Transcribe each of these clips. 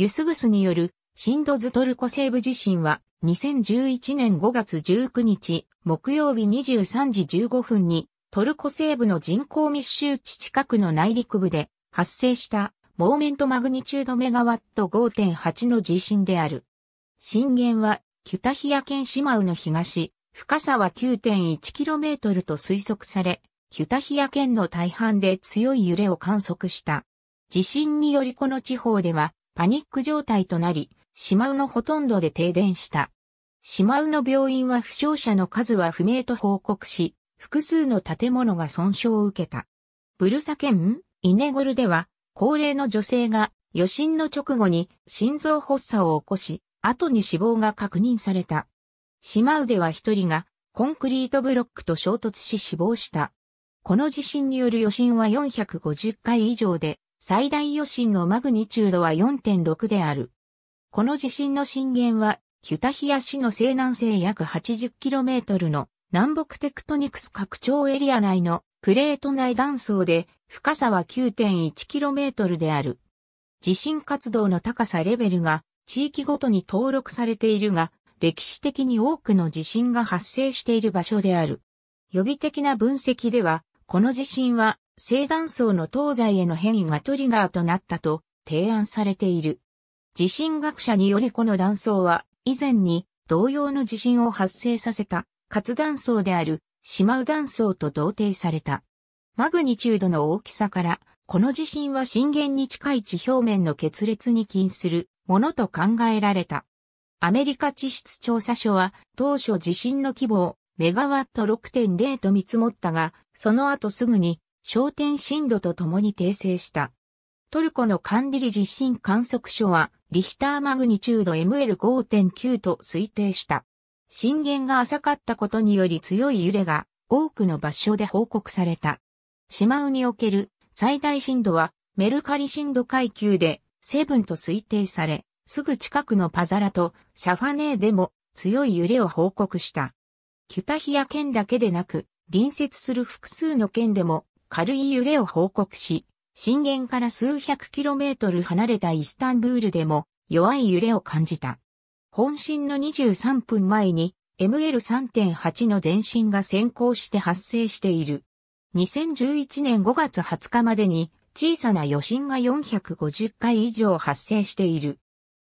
ユスグスによる、シンドズトルコ西部地震は、2011年5月19日、木曜日23時15分に、トルコ西部の人口密集地近くの内陸部で発生したモーメントマグニチュードメガワット5.8の地震である。震源はキュタヒア県シマウの東、深さは 9.1km と推測され、キュタヒア県の大半で強い揺れを観測した。地震によりこの地方ではパニック状態となり、島のほとんどで停電した。島の病院は負傷者の数は不明と報告し、複数の建物が損傷を受けた。ブルサ県イネゴルでは、高齢の女性が余震の直後に心臓発作を起こし、後に死亡が確認された。島では一人がコンクリートブロックと衝突し死亡した。この地震による余震は450回以上で、最大余震のマグニチュードは4.6である。この地震の震源は、キュタヒア市の西南西約 80km の南北テクトニクス拡張エリア内のプレート内断層で深さは 9.1km である。地震活動の高さレベルが地域ごとに登録されているが、歴史的に多くの地震が発生している場所である。予備的な分析では、この地震は西断層の東西への変異がトリガーとなったと提案されている。地震学者によりこの断層は以前に同様の地震を発生させた活断層である島尾断層と同定された。マグニチュードの大きさからこの地震は震源に近い地表面の決裂に近するものと考えられた。アメリカ地質調査所は当初地震の規模をメガワット6.0と見積もったが、その後すぐに焦点震度とともに訂正した。トルコのカンディリ地震観測所は、リヒターマグニチュード ML5.9 と推定した。震源が浅かったことにより強い揺れが多くの場所で報告された。島ウにおける最大震度はメルカリ震度階級でセブンと推定され、すぐ近くのパザラとシャファネーでも強い揺れを報告した。キュタヒア県だけでなく、隣接する複数の県でも軽い揺れを報告し、震源から数百キロメートル離れたイスタンブールでも弱い揺れを感じた。本震の23分前に ML3.8 の前震が先行して発生している。2011年5月20日までに小さな余震が450回以上発生している。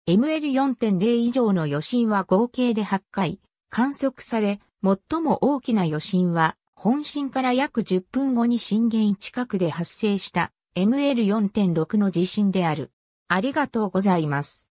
ML4.0 以上の余震は合計で8回観測され、最も大きな余震は本震から約10分後に震源近くで発生した ML4.6 の地震である。ありがとうございます。